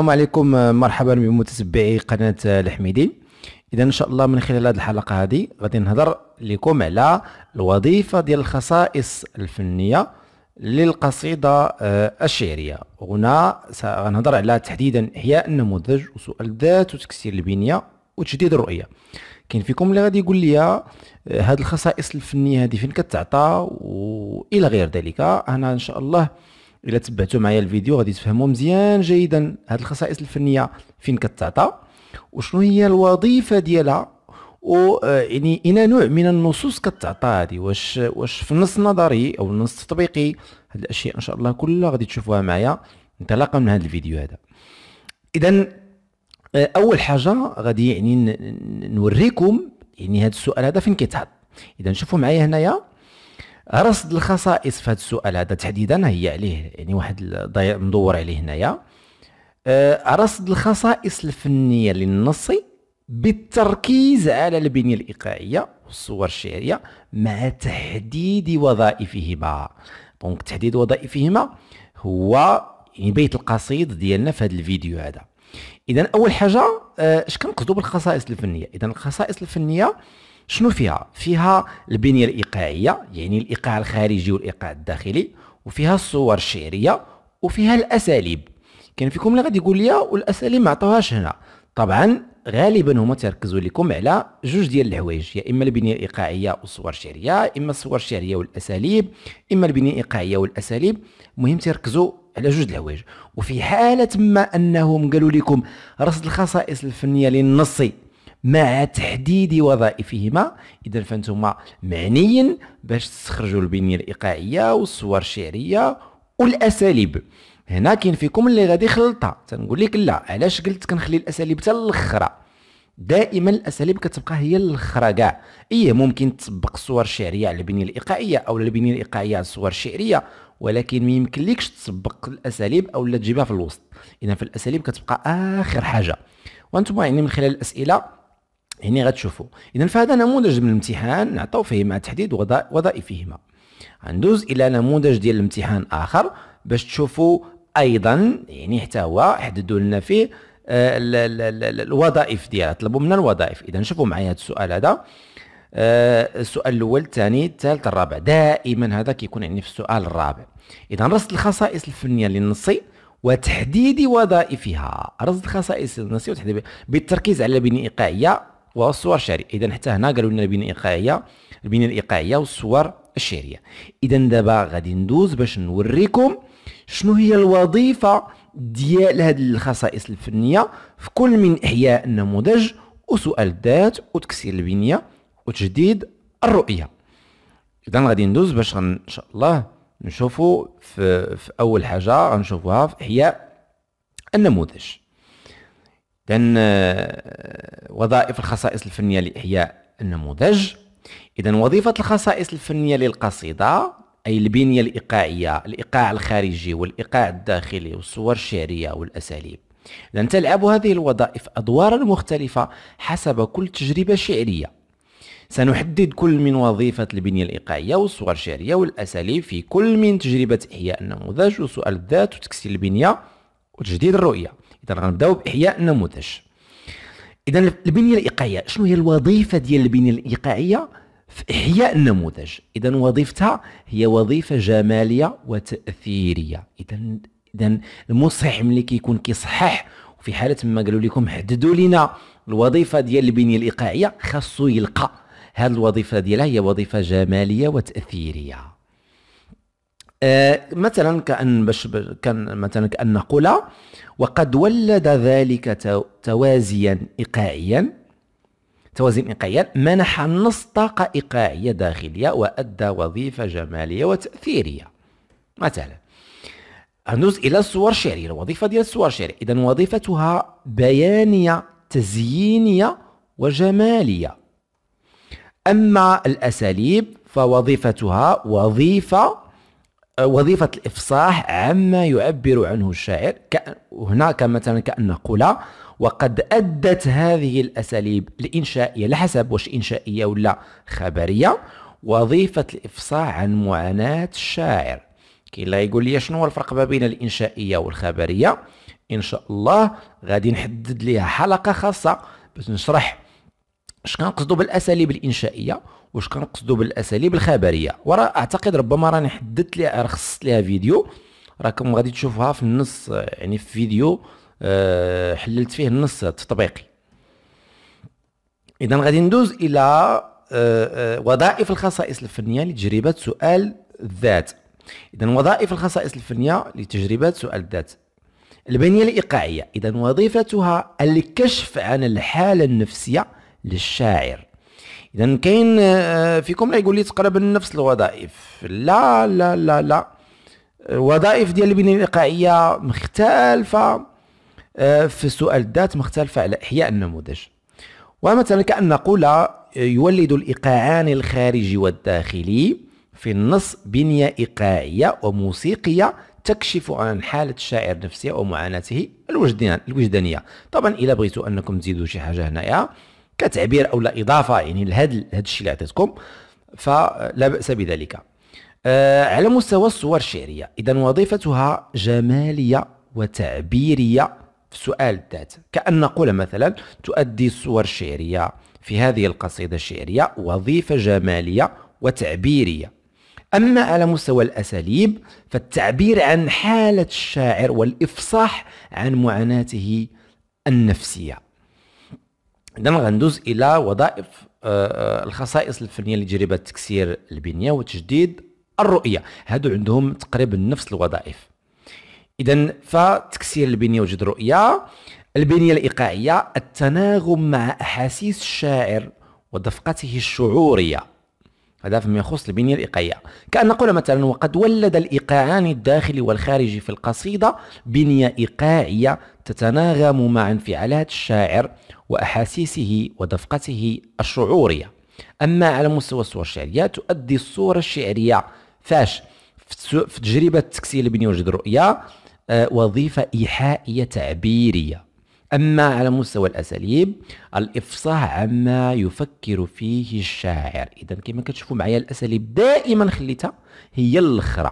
السلام عليكم آه، مرحبا بمتتبعي قناه آه، الحميدي اذا ان شاء الله من خلال هذه الحلقه هذه غادي نهضر لكم على الوظيفه ديال الخصائص الفنيه للقصيده آه، الشعريه هنا غنهضر على تحديدا احياء النموذج وسؤال الذات وتكسير البنيه وتجديد الرؤيه كاين فيكم اللي غادي يقول لي هاد الخصائص الفنيه هذه فين كتعطى والى غير ذلك انا ان شاء الله الا تبعتوا معايا الفيديو غادي تفهموا مزيان جيدا هاد الخصائص الفنيه فين كتعطى وشنو هي الوظيفه ديالها و آه، يعني الى نوع من النصوص كتعطى هادي واش واش في النص النظري او النص التطبيقي هاد الاشياء ان شاء الله كلها غادي تشوفوها معايا انطلاقا من هذا الفيديو هذا اذا آه، اول حاجه غادي يعني نوريكم يعني هذا السؤال هذا فين كيتحط اذا شوفوا معايا هنايا رصد الخصائص في هذا السؤال هذا تحديدا هي عليه يعني واحد مدور عليه هنايا آه، رصد الخصائص الفنيه للنص بالتركيز على البنيه الايقاعيه والصور الشعريه مع تحديد وظائفهما دونك تحديد وظائفهما هو يعني بيت القصيد ديالنا في هذا الفيديو هذا اذا اول حاجه آه، اش كنقصدوا بالخصائص الفنيه اذا الخصائص الفنيه شنو فيها فيها البنيه الايقاعيه يعني الايقاع الخارجي والايقاع الداخلي وفيها الصور الشعريه وفيها الاساليب كان فيكم اللي غادي يقول لي والاساليب ما عطاوهاش هنا طبعا غالبا هما تركزوا لكم على جوج ديال الحوايج يا اما البنيه الايقاعيه والصور الشعريه اما الصور الشعريه والاساليب اما البنيه الايقاعيه والاساليب المهم تركزوا على جوج الحوايج وفي حاله ما انهم قالوا لكم رصد الخصائص الفنيه للنص مع تحديد وظائفهما اذا فانتم معنيين باش تستخرجوا البنيه الايقاعيه والصور الشعريه والاساليب هنا كاين فيكم اللي غادي يخلطها تنقول لك لا علاش قلت كنخلي الاساليب حتى الاخره دائما الاساليب كتبقى هي الاخرى كاع اي ممكن تطبق الصور الشعريه على البنيه الايقاعيه او البنيه الايقاعيه على الصور الشعريه ولكن ما يمكنليكش تطبق الاساليب او لا تجيبها في الوسط اذا فالاساليب كتبقى اخر حاجه وانتم يعني من خلال الاسئله هنا غتشوفوا اذا فهذا نموذج من الامتحان نعطوا فيه مع تحديد وظائفهما غندوز الى نموذج ديال الامتحان اخر باش تشوفوا ايضا يعني حتى هو حددوا لنا فيه آه، الوظائف ديالها طلبوا منا الوظائف اذا شوفوا معايا هذا السؤال هذا آه، السؤال الاول الثاني الثالث الرابع دائما هذا كيكون يعني في السؤال الرابع اذا رصد الخصائص الفنيه للنص وتحديد وظائفها رصد الخصائص النصيه وتحديد بالتركيز على البنيه الايقاعيه والصور الشعريه اذا حتى هنا قالوا لنا البنيه الايقاعيه البنيه الايقاعيه والصور الشعريه اذا دابا غادي ندوز باش نوريكم شنو هي الوظيفه ديال هذه الخصائص الفنيه في كل من احياء النموذج وسؤال الذات وتكسير البنيه وتجديد الرؤيه اذا غادي ندوز باش ان شاء الله نشوفوا في, في اول حاجه غنشوفوها في احياء النموذج لأن آه، وظائف الخصائص الفنية لإحياء النموذج إذا وظيفة الخصائص الفنية للقصيدة أي البنية الإيقاعية الإيقاع الخارجي والإيقاع الداخلي والصور الشعرية والأساليب لن تلعب هذه الوظائف أدوارا مختلفة حسب كل تجربة شعرية سنحدد كل من وظيفة البنية الإيقاعية والصور الشعرية والأساليب في كل من تجربة إحياء النموذج وسؤال الذات وتكسير البنية وتجديد الرؤية اذا غنبداو باحياء النموذج اذا البنيه الايقاعيه شنو هي الوظيفه ديال البنيه الايقاعيه في احياء النموذج اذا وظيفتها هي وظيفه جماليه وتاثيريه اذا اذا المصحح ملي كيكون كيصحح وفي حاله ما قالوا لكم حددوا لنا الوظيفه ديال البنيه الايقاعيه خاصو يلقى هذه الوظيفه ديالها هي وظيفه جماليه وتاثيريه آه، مثلا كأن باش كان مثلا كأن نقول وقد ولد ذلك توازيا إيقاعيا توازن إيقاعيا منح النص طاقة إيقاعية داخلية وأدى وظيفة جمالية وتأثيرية مثلا ندوز إلى الصور الشعرية الوظيفة ديال الصور الشعرية إذا وظيفتها بيانية تزيينية وجمالية أما الأساليب فوظيفتها وظيفة وظيفة الإفصاح عما يعبر عنه الشاعر هناك كمثلا كأن نقول وقد أدت هذه الأساليب الإنشائية لحسب واش إنشائية ولا خبرية وظيفة الإفصاح عن معاناة الشاعر كي لا يقول لي شنو هو الفرق ما بين الإنشائية والخبرية إن شاء الله غادي نحدد ليها حلقة خاصة باش نشرح اش كنقصدوا بالاساليب الانشائيه واش كنقصدوا بالاساليب الخبريه ورا اعتقد ربما راني حددت لي رخصت ليها فيديو راكم غادي تشوفوها في النص يعني في فيديو آه، حللت فيه النص التطبيقي اذا غادي ندوز الى آه، آه، وظائف الخصائص الفنيه لتجربه سؤال الذات اذا وظائف الخصائص الفنيه لتجربه سؤال الذات البنيه الايقاعيه اذا وظيفتها الكشف عن الحاله النفسيه للشاعر اذا كاين آه، فيكم لا يقول لي تقرب نفس الوظائف لا لا لا لا الوظائف ديال البنيه الايقاعيه مختلفه آه، في السؤال الذات مختلفه على احياء النموذج ومثلا كان نقول آه، يولد الايقاعان الخارجي والداخلي في النص بنيه ايقاعيه وموسيقيه تكشف عن حالة الشاعر نفسه ومعاناته الوجدانية طبعا إلا بغيتوا أنكم تزيدوا شي حاجة هنايا كتعبير او لا اضافه يعني لهذا هذا الشيء اللي عطيتكم فلا باس بذلك أه على مستوى الصور الشعريه اذا وظيفتها جماليه وتعبيريه في سؤال الذات كأن نقول مثلا تؤدي الصور الشعرية في هذه القصيدة الشعرية وظيفة جمالية وتعبيرية أما على مستوى الأساليب فالتعبير عن حالة الشاعر والإفصاح عن معاناته النفسية اذا غندوز الى وظائف آه، آه، الخصائص الفنيه اللي تكسير البنيه وتجديد الرؤيه هادو عندهم تقريبا نفس الوظائف اذا فتكسير البنيه وجد الرؤيه البنيه الايقاعيه التناغم مع احاسيس الشاعر ودفقته الشعوريه هذا فيما يخص البنية الإيقاعية كأن نقول مثلا وقد ولد الإيقاعان الداخلي والخارجي في القصيدة بنية إيقاعية تتناغم مع انفعالات الشاعر وأحاسيسه ودفقته الشعورية أما على مستوى الصور الشعرية تؤدي الصورة الشعرية فاش في تجربة تكسير البنية وجد الرؤيه آه، وظيفة إيحائية تعبيرية أما على مستوى الأساليب الإفصاح عما يفكر فيه الشاعر إذا كما كتشوفوا معايا الأساليب دائما خليتها هي الأخرى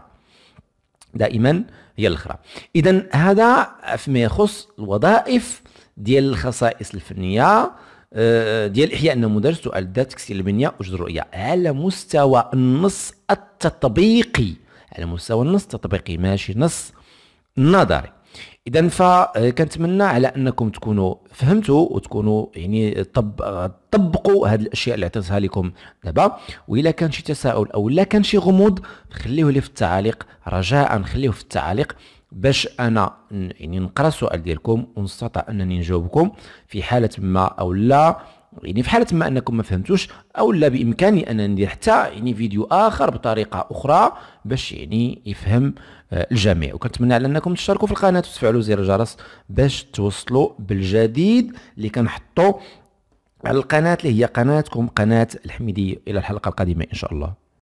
دائما هي الأخرى إذا هذا فيما يخص الوظائف ديال الخصائص الفنية آه، ديال إحياء النموذج سؤال الذات تكسير البنية وجد الرؤية على مستوى النص التطبيقي على مستوى النص التطبيقي ماشي نص نظري اذا فكنتمنى آه، على انكم تكونوا فهمتوا وتكونوا يعني طب آه، طبقوا هذه الاشياء اللي عطيتها لكم دابا والا كان شي تساؤل او لا كان شي غموض خليه لي في التعاليق رجاء خليه في التعاليق باش انا يعني نقرا السؤال ديالكم ونستطيع انني نجاوبكم في حاله ما او لا يعني في حالة ما أنكم ما فهمتوش أو لا بإمكاني أن ندير حتى يعني فيديو آخر بطريقة أخرى باش يعني يفهم آه، الجميع وكنتمنى على أنكم تشتركوا في القناة وتفعلوا زر الجرس باش توصلوا بالجديد اللي كنحطوا على القناة اللي هي قناتكم قناة الحميدي إلى الحلقة القادمة إن شاء الله